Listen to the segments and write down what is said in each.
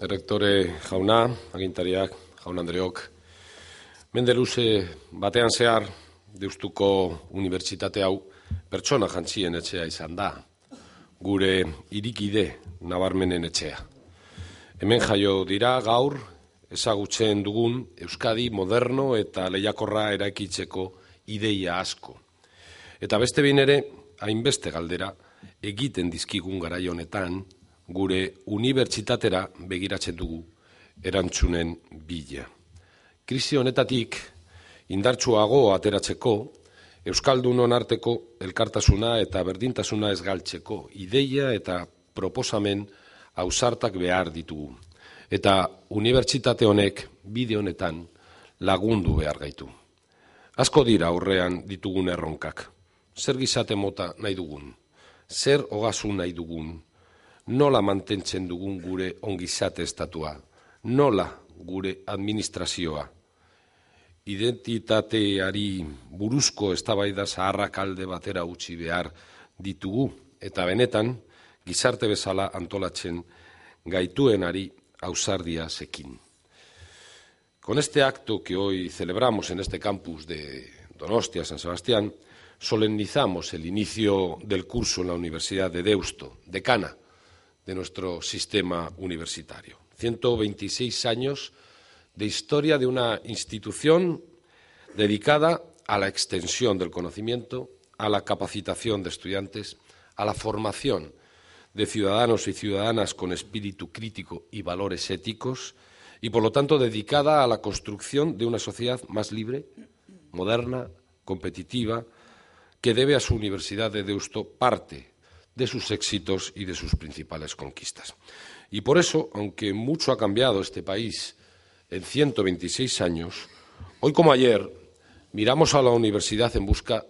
errektore jauna, agintariak, jaun andreok. Mende luze batean zehar, deustuko unibertsitate hau pertsona jantzien etxea izan da. Gure irikide nabarmenen etxea. Hemen jaio dira gaur, ezagutzen dugun, Euskadi moderno eta lehiakorra eraikitzeko ideia asko. Eta beste behin ere, hainbeste galdera, egiten dizkigun garaionetan, gure unibertsitatera begiratzen dugu erantzunen bila. Krisi honetatik indartsuago ateratzeko Euskaldun arteko elkartasuna eta berdintasuna esgaltzeko ideia eta proposamen ausartak behar ditugu eta unibertsitate honek bide honetan lagundu behar gaitu. Asko dira aurrean ditugun erronkak. Zer gizate mota nahi dugun? Zer ogasun nahi dugun? nola mantentzen dugun gure ongizate estatua, nola gure administrazioa. Identitateari buruzko eztabaida zaharrak alde batera utzi behar ditugu eta benetan gizarte bezala antolatzen gaituenari ausardia zekin. Con este acto que hoy celebramos en este campus de Donostia, San Sebastián, solemnizamos el inicio del curso en la Universidad de Deusto, decana, Cana, de nuestro sistema universitario. 126 años de historia de una institución dedicada a la extensión del conocimiento, a la capacitación de estudiantes, a la formación de ciudadanos y ciudadanas con espíritu crítico y valores éticos, y por lo tanto dedicada a la construcción de una sociedad más libre, moderna, competitiva, que debe a su Universidad de Deusto parte de sus éxitos y de sus principales conquistas. Y por eso, aunque mucho ha cambiado este país en 126 años, hoy como ayer miramos a la universidad en busca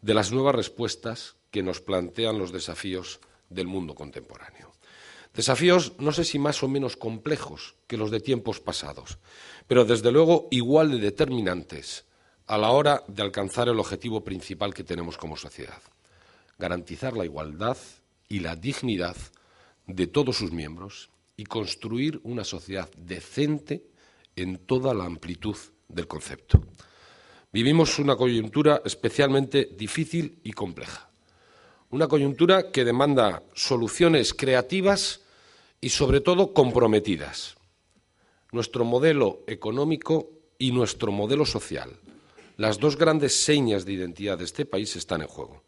de las nuevas respuestas que nos plantean los desafíos del mundo contemporáneo. Desafíos no sé si más o menos complejos que los de tiempos pasados, pero desde luego igual de determinantes a la hora de alcanzar el objetivo principal que tenemos como sociedad garantizar la igualdad y la dignidad de todos sus miembros y construir una sociedad decente en toda la amplitud del concepto. Vivimos una coyuntura especialmente difícil y compleja. Una coyuntura que demanda soluciones creativas y sobre todo comprometidas. Nuestro modelo económico y nuestro modelo social, las dos grandes señas de identidad de este país, están en juego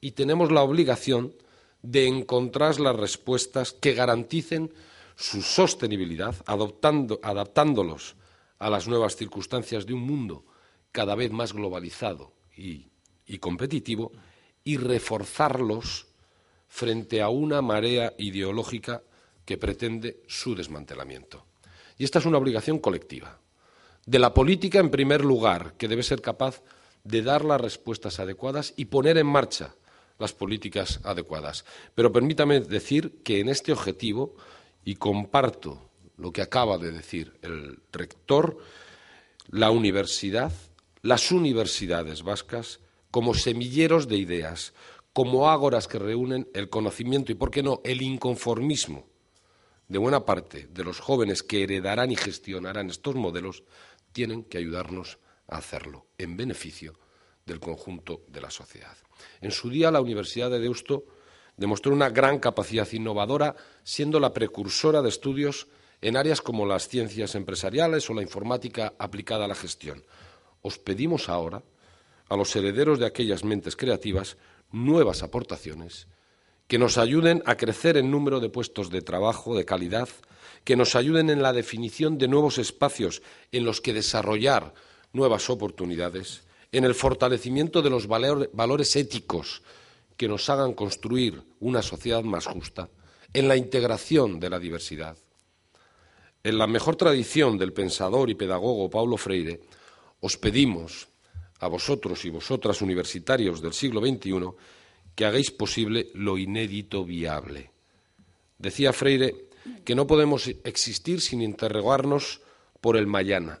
y tenemos la obligación de encontrar las respuestas que garanticen su sostenibilidad, adaptándolos a las nuevas circunstancias de un mundo cada vez más globalizado y competitivo, y reforzarlos frente a una marea ideológica que pretende su desmantelamiento. Y esta es una obligación colectiva. De la política, en primer lugar, que debe ser capaz de dar las respuestas adecuadas y poner en marcha las políticas adecuadas. Pero permítame decir que en este objetivo, y comparto lo que acaba de decir el rector, la universidad, las universidades vascas, como semilleros de ideas, como ágoras que reúnen el conocimiento y, por qué no, el inconformismo de buena parte de los jóvenes que heredarán y gestionarán estos modelos, tienen que ayudarnos a hacerlo en beneficio del conjunto de la sociedad. En su día, la Universidad de Deusto demostró una gran capacidad innovadora, siendo la precursora de estudios en áreas como las ciencias empresariales o la informática aplicada a la gestión. Os pedimos ahora, a los herederos de aquellas mentes creativas, nuevas aportaciones que nos ayuden a crecer en número de puestos de trabajo de calidad, que nos ayuden en la definición de nuevos espacios en los que desarrollar nuevas oportunidades en el fortalecimiento de los valores éticos que nos hagan construir una sociedad más justa, en la integración de la diversidad. En la mejor tradición del pensador y pedagogo Paulo Freire, os pedimos, a vosotros y vosotras universitarios del siglo XXI, que hagáis posible lo inédito viable. Decía Freire que no podemos existir sin interrogarnos por el mañana,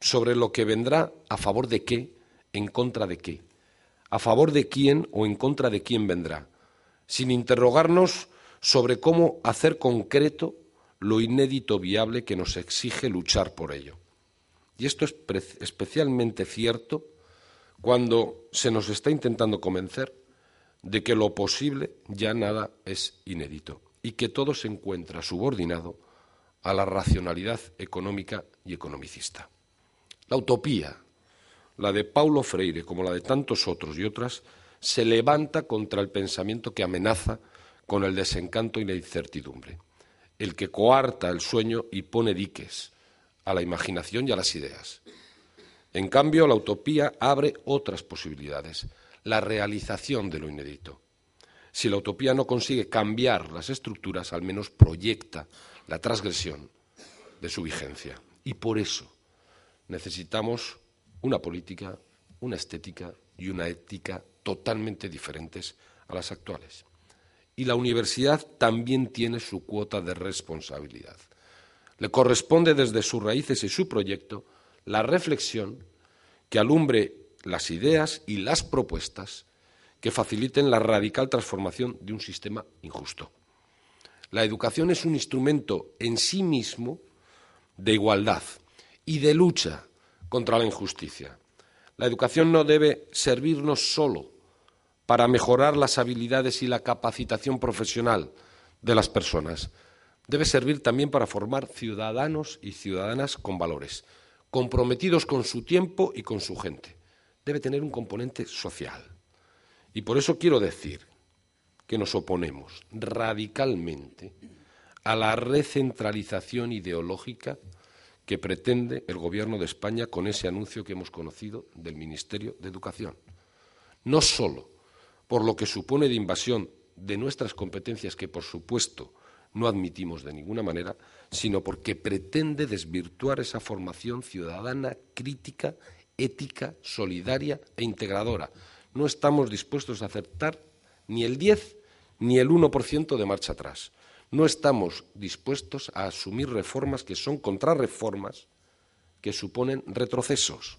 sobre lo que vendrá, a favor de qué ¿En contra de qué? ¿A favor de quién o en contra de quién vendrá? Sin interrogarnos sobre cómo hacer concreto lo inédito viable que nos exige luchar por ello. Y esto es especialmente cierto cuando se nos está intentando convencer de que lo posible ya nada es inédito y que todo se encuentra subordinado a la racionalidad económica y economicista. La utopía, la de Paulo Freire, como la de tantos otros y otras, se levanta contra el pensamiento que amenaza con el desencanto y la incertidumbre, el que coarta el sueño y pone diques a la imaginación y a las ideas. En cambio, la utopía abre otras posibilidades, la realización de lo inédito. Si la utopía no consigue cambiar las estructuras, al menos proyecta la transgresión de su vigencia. Y por eso necesitamos una política, una estética y una ética totalmente diferentes a las actuales. Y la universidad también tiene su cuota de responsabilidad. Le corresponde desde sus raíces y su proyecto la reflexión que alumbre las ideas y las propuestas que faciliten la radical transformación de un sistema injusto. La educación es un instrumento en sí mismo de igualdad y de lucha contra la injusticia. La educación no debe servirnos solo para mejorar las habilidades y la capacitación profesional de las personas. Debe servir también para formar ciudadanos y ciudadanas con valores, comprometidos con su tiempo y con su gente. Debe tener un componente social. Y por eso quiero decir que nos oponemos radicalmente a la recentralización ideológica que pretende el Gobierno de España con ese anuncio que hemos conocido del Ministerio de Educación. No solo por lo que supone de invasión de nuestras competencias que, por supuesto, no admitimos de ninguna manera, sino porque pretende desvirtuar esa formación ciudadana crítica, ética, solidaria e integradora. No estamos dispuestos a aceptar ni el 10 ni el 1% de marcha atrás. No estamos dispuestos a asumir reformas que son contrarreformas, que suponen retrocesos,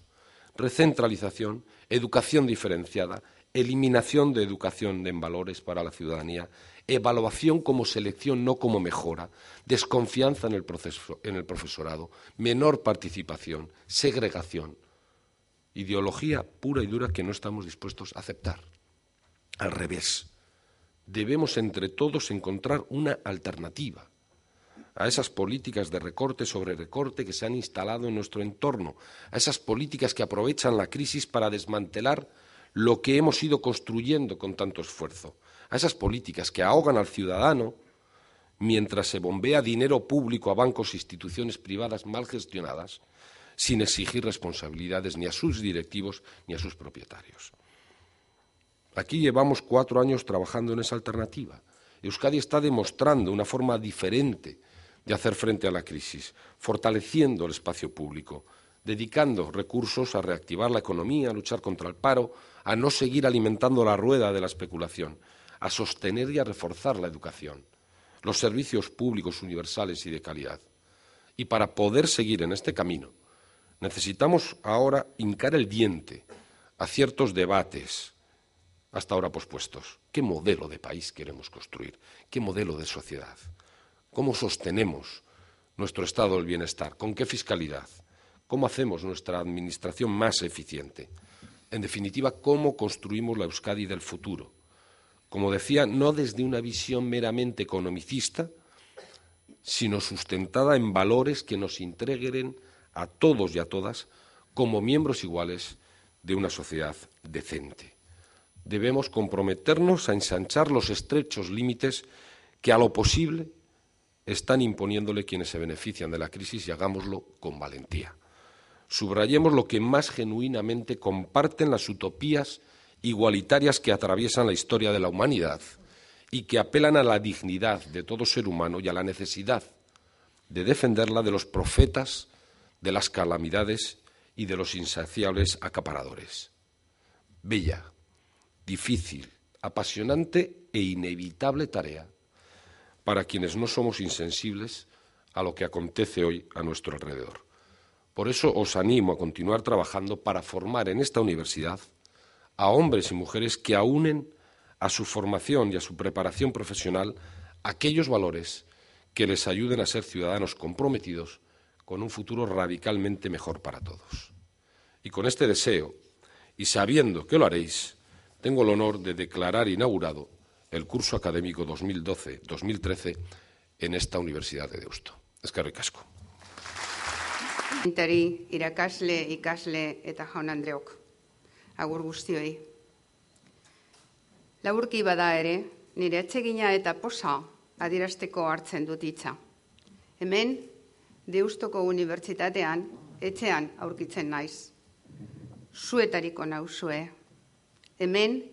recentralización, educación diferenciada, eliminación de educación en valores para la ciudadanía, evaluación como selección, no como mejora, desconfianza en el, en el profesorado, menor participación, segregación, ideología pura y dura que no estamos dispuestos a aceptar. Al revés, debemos entre todos encontrar una alternativa a esas políticas de recorte sobre recorte que se han instalado en nuestro entorno, a esas políticas que aprovechan la crisis para desmantelar lo que hemos ido construyendo con tanto esfuerzo, a esas políticas que ahogan al ciudadano mientras se bombea dinero público a bancos e instituciones privadas mal gestionadas, sin exigir responsabilidades ni a sus directivos ni a sus propietarios. Aquí llevamos cuatro años trabajando en esa alternativa. Euskadi está demostrando una forma diferente de hacer frente a la crisis, fortaleciendo el espacio público, dedicando recursos a reactivar la economía, a luchar contra el paro, a no seguir alimentando la rueda de la especulación, a sostener y a reforzar la educación, los servicios públicos universales y de calidad. Y para poder seguir en este camino, necesitamos ahora hincar el diente a ciertos debates, hasta ahora pospuestos. ¿Qué modelo de país queremos construir? ¿Qué modelo de sociedad? ¿Cómo sostenemos nuestro estado del bienestar? ¿Con qué fiscalidad? ¿Cómo hacemos nuestra administración más eficiente? En definitiva, ¿cómo construimos la Euskadi del futuro? Como decía, no desde una visión meramente economicista, sino sustentada en valores que nos integren a todos y a todas como miembros iguales de una sociedad decente debemos comprometernos a ensanchar los estrechos límites que a lo posible están imponiéndole quienes se benefician de la crisis y hagámoslo con valentía. Subrayemos lo que más genuinamente comparten las utopías igualitarias que atraviesan la historia de la humanidad y que apelan a la dignidad de todo ser humano y a la necesidad de defenderla de los profetas, de las calamidades y de los insaciables acaparadores. Bella, difícil, apasionante e inevitable tarea para quienes no somos insensibles a lo que acontece hoy a nuestro alrededor. Por eso os animo a continuar trabajando para formar en esta universidad a hombres y mujeres que aúnen a su formación y a su preparación profesional aquellos valores que les ayuden a ser ciudadanos comprometidos con un futuro radicalmente mejor para todos. Y con este deseo, y sabiendo que lo haréis, tengo el honor de declarar inaugurado el curso académico 2012-2013 en esta Universidad de Deusto. Es que Intari, irakasle, ikasle, eta jaun andreok. Agur guztioi. Laburki bada ere, nire atsegina eta posa adirasteko hartzen dut itza. Hemen, Deustoko Unibertsitatean, etxean aurkitzen naiz. Suetariko nauzue. hemen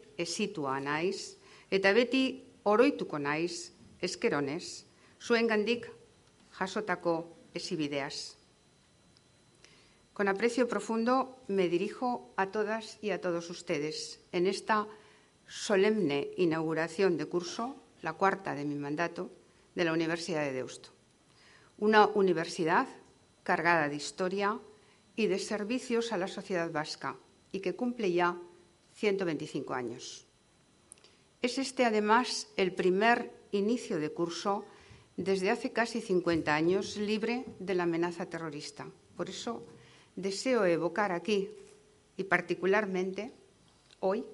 naiz, eta beti oroituko naiz, eskeronez, jasotako esibideaz. Con aprecio profundo me dirijo a todas y a todos ustedes en esta solemne inauguración de curso, la cuarta de mi mandato, de la Universidad de Deusto. Una universidad cargada de historia y de servicios a la sociedad vasca y que cumple ya 125 años. Es este, además, el primer inicio de curso desde hace casi 50 años libre de la amenaza terrorista. Por eso deseo evocar aquí, y particularmente hoy,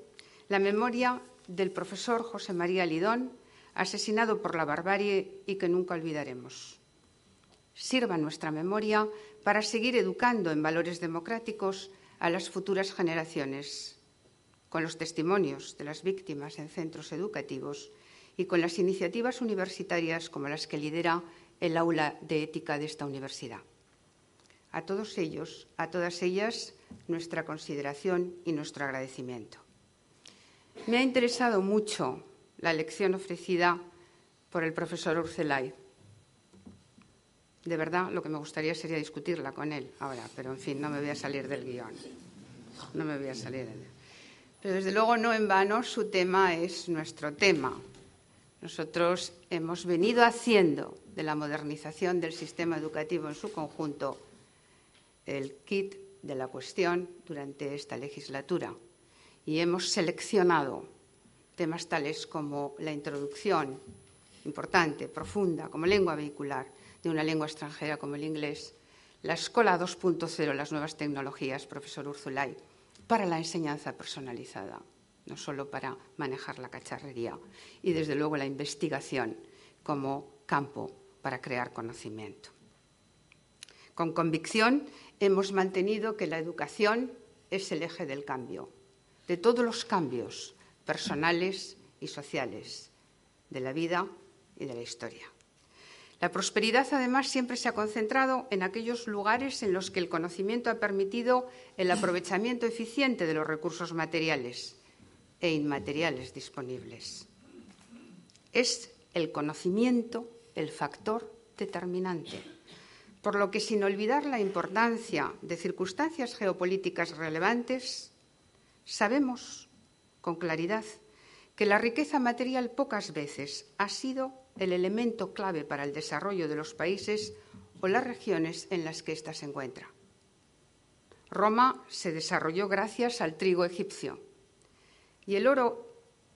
la memoria del profesor José María Lidón, asesinado por la barbarie y que nunca olvidaremos. Sirva nuestra memoria para seguir educando en valores democráticos a las futuras generaciones con los testimonios de las víctimas en centros educativos y con las iniciativas universitarias como las que lidera el aula de ética de esta universidad. A todos ellos, a todas ellas, nuestra consideración y nuestro agradecimiento. Me ha interesado mucho la lección ofrecida por el profesor Urcelay. De verdad, lo que me gustaría sería discutirla con él ahora, pero en fin, no me voy a salir del guión. No me voy a salir del guión. Pero desde luego no en vano su tema es nuestro tema. Nosotros hemos venido haciendo de la modernización del sistema educativo en su conjunto el kit de la cuestión durante esta legislatura y hemos seleccionado temas tales como la introducción importante, profunda, como lengua vehicular de una lengua extranjera como el inglés, la Escola 2.0, las nuevas tecnologías, profesor Urzulay, para la enseñanza personalizada, no solo para manejar la cacharrería, y desde luego la investigación como campo para crear conocimiento. Con convicción hemos mantenido que la educación es el eje del cambio, de todos los cambios personales y sociales, de la vida y de la historia. La prosperidad, además, siempre se ha concentrado en aquellos lugares en los que el conocimiento ha permitido el aprovechamiento eficiente de los recursos materiales e inmateriales disponibles. Es el conocimiento el factor determinante, por lo que sin olvidar la importancia de circunstancias geopolíticas relevantes, sabemos con claridad que la riqueza material pocas veces ha sido el elemento clave para el desarrollo de los países o las regiones en las que ésta se encuentra. Roma se desarrolló gracias al trigo egipcio y el oro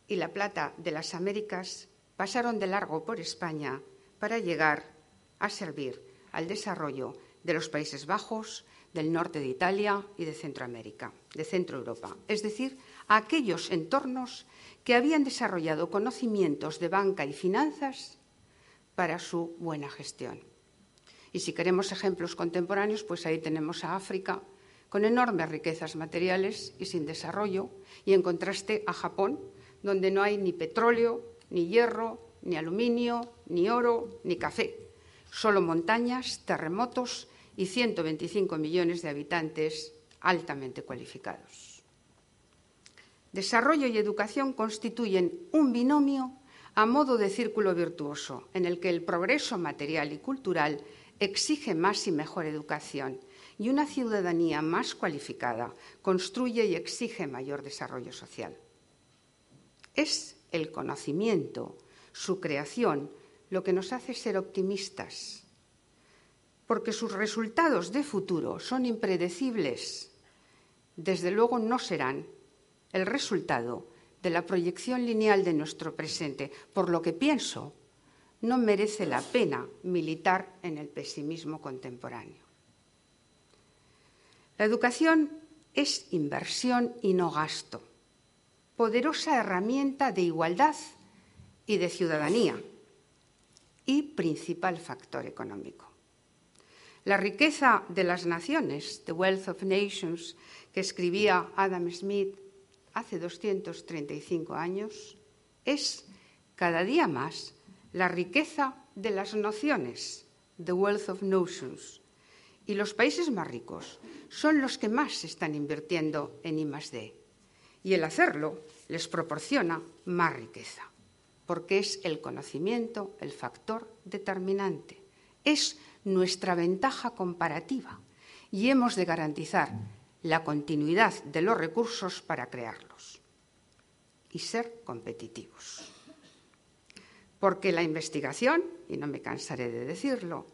y la plata de las Américas pasaron de largo por España para llegar a servir al desarrollo de los Países Bajos, del norte de Italia y de Centroamérica, de Centroeuropa, es decir, a aquellos entornos que habían desarrollado conocimientos de banca y finanzas para su buena gestión. Y si queremos ejemplos contemporáneos, pues ahí tenemos a África, con enormes riquezas materiales y sin desarrollo, y en contraste a Japón, donde no hay ni petróleo, ni hierro, ni aluminio, ni oro, ni café, solo montañas, terremotos y 125 millones de habitantes altamente cualificados. Desarrollo y educación constituyen un binomio a modo de círculo virtuoso, en el que el progreso material y cultural exige más y mejor educación y una ciudadanía más cualificada construye y exige mayor desarrollo social. Es el conocimiento, su creación, lo que nos hace ser optimistas, porque sus resultados de futuro son impredecibles. Desde luego no serán el resultado de la proyección lineal de nuestro presente, por lo que pienso, no merece la pena militar en el pesimismo contemporáneo. La educación es inversión y no gasto, poderosa herramienta de igualdad y de ciudadanía y principal factor económico. La riqueza de las naciones, The Wealth of Nations, que escribía Adam Smith hace 235 años, es cada día más la riqueza de las nociones, the wealth of notions. Y los países más ricos son los que más están invirtiendo en I+D. Y el hacerlo les proporciona más riqueza, porque es el conocimiento el factor determinante. Es nuestra ventaja comparativa y hemos de garantizar la continuidad de los recursos para crearlo y ser competitivos. Porque la investigación, y no me cansaré de decirlo,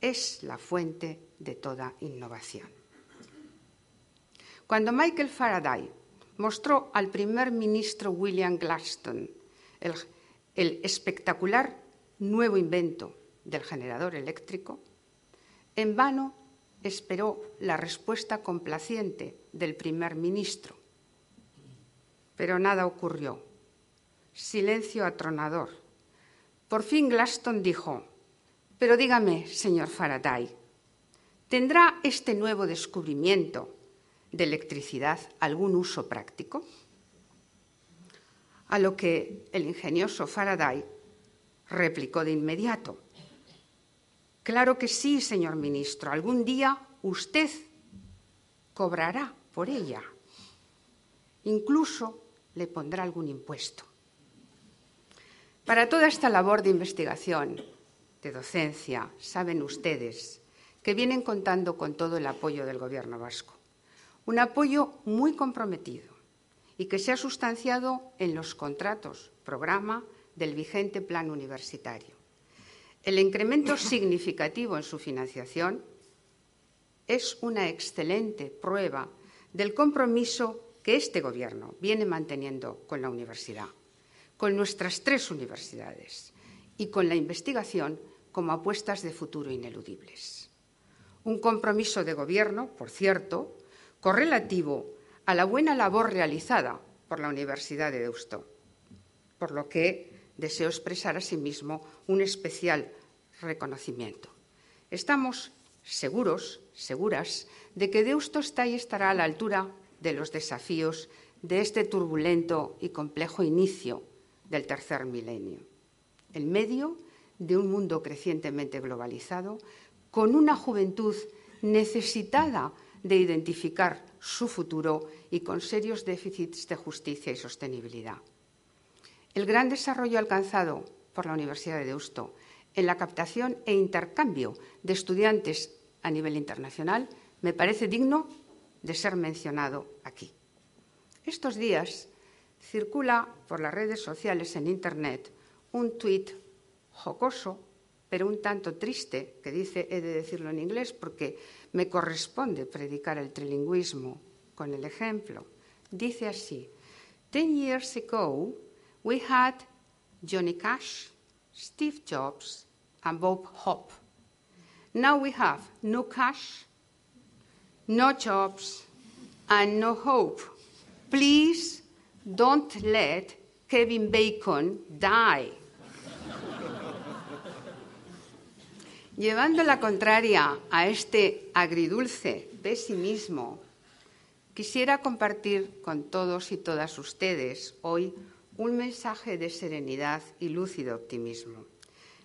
es la fuente de toda innovación. Cuando Michael Faraday mostró al primer ministro William Gladstone el, espectacular nuevo invento del generador eléctrico, en vano esperó la respuesta complaciente del primer ministro, pero nada ocurrió. Silencio atronador. Por fin Glaston dijo, pero dígame, señor Faraday, ¿tendrá este nuevo descubrimiento de electricidad algún uso práctico? A lo que el ingenioso Faraday replicó de inmediato, Claro que sí, señor ministro, algún día usted cobrará por ella. Incluso le pondrá algún impuesto. Para toda esta labor de investigación, de docencia, saben ustedes que vienen contando con todo el apoyo del Gobierno vasco. Un apoyo muy comprometido y que se ha sustanciado en los contratos, programa del vigente plan universitario. El incremento significativo en su financiación es una excelente prueba del compromiso que este Gobierno viene manteniendo con la universidad, con nuestras tres universidades y con la investigación como apuestas de futuro ineludibles. Un compromiso de Gobierno, por cierto, correlativo a la buena labor realizada por la Universidad de Deusto, por lo que deseo expresar asimismo un especial reconocimiento. Estamos seguros, seguras, de que Deusto está y estará a la altura de los desafíos de este turbulento y complejo inicio del tercer milenio, en medio de un mundo crecientemente globalizado, con una juventud necesitada de identificar su futuro y con serios déficits de justicia y sostenibilidad. El gran desarrollo alcanzado por la Universidad de Deusto en la captación e intercambio de estudiantes a nivel internacional me parece digno de ser mencionado aquí. Estos días circula por las redes sociales en Internet un tuit jocoso, pero un tanto triste, que dice, he de decirlo en inglés porque me corresponde predicar el trilingüismo con el ejemplo. Dice así, Ten years ago, we had Johnny Cash, Steve Jobs and Bob Hope. Now we have no cash, no jobs, and no hope. Please don't let Kevin Bacon die. Llevando la contraria a este agridulce pesimismo, quisiera compartir con todos y todas ustedes hoy un mensaje de serenidad y lúcido optimismo.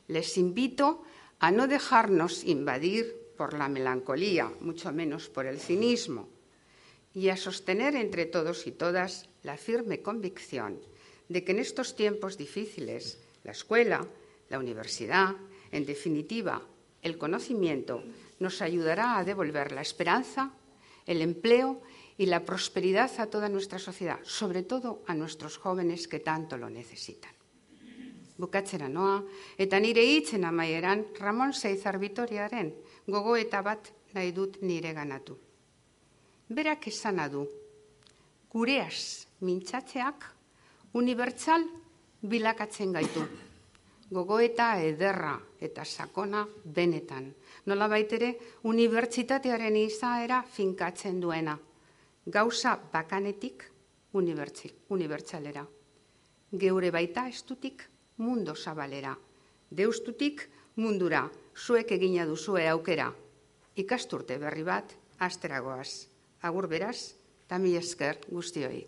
Les invito a no dejarnos invadir por la melancolía, mucho menos por el cinismo, y a sostener entre todos y todas la firme convicción de que en estos tiempos difíciles la escuela, la universidad, en definitiva, el conocimiento nos ayudará a devolver la esperanza, el empleo y la prosperidad a toda nuestra sociedad, sobre todo a nuestros jóvenes que tanto lo necesitan. Bukatzera noa, eta nire amaieran Ramon Seizar Vitoriaren gogoeta bat nahi dut nire ganatu. Berak esan adu, gureaz mintzatzeak unibertsal bilakatzen gaitu. Gogoeta ederra eta sakona benetan. Nola baitere, unibertsitatearen izaera finkatzen duena. Gauza bakanetik unibertsalera. Geure baita estutik mundo zabalera. Deustutik mundura zuek egina duzue aukera. Ikasturte berri bat, asteragoaz. Agur beraz, tamil esker guztioi.